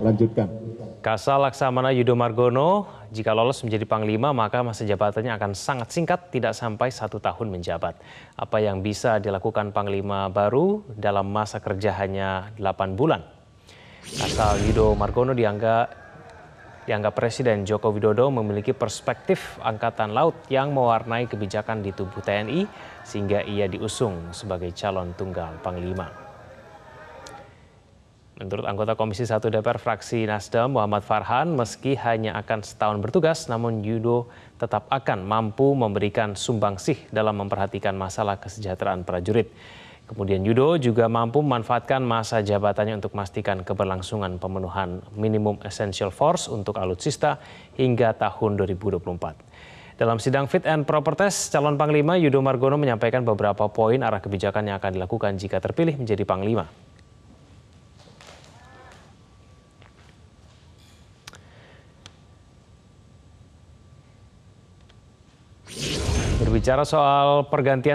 lanjutkan. Kasal Laksamana Yudo Margono, jika lolos menjadi Panglima, maka masa jabatannya akan sangat singkat, tidak sampai satu tahun menjabat. Apa yang bisa dilakukan Panglima baru dalam masa kerja hanya 8 bulan? Kasal Yudo Margono dianggap dianggap Presiden Joko Widodo memiliki perspektif Angkatan Laut yang mewarnai kebijakan di tubuh TNI sehingga ia diusung sebagai calon tunggal Panglima. Menurut anggota Komisi 1 DPR fraksi Nasdem Muhammad Farhan, meski hanya akan setahun bertugas, namun Yudo tetap akan mampu memberikan sumbangsih dalam memperhatikan masalah kesejahteraan prajurit. Kemudian Yudo juga mampu memanfaatkan masa jabatannya untuk memastikan keberlangsungan pemenuhan minimum essential force untuk alutsista hingga tahun 2024. Dalam sidang fit and proper test, calon Panglima Yudo Margono menyampaikan beberapa poin arah kebijakan yang akan dilakukan jika terpilih menjadi Panglima. berbicara soal pergantian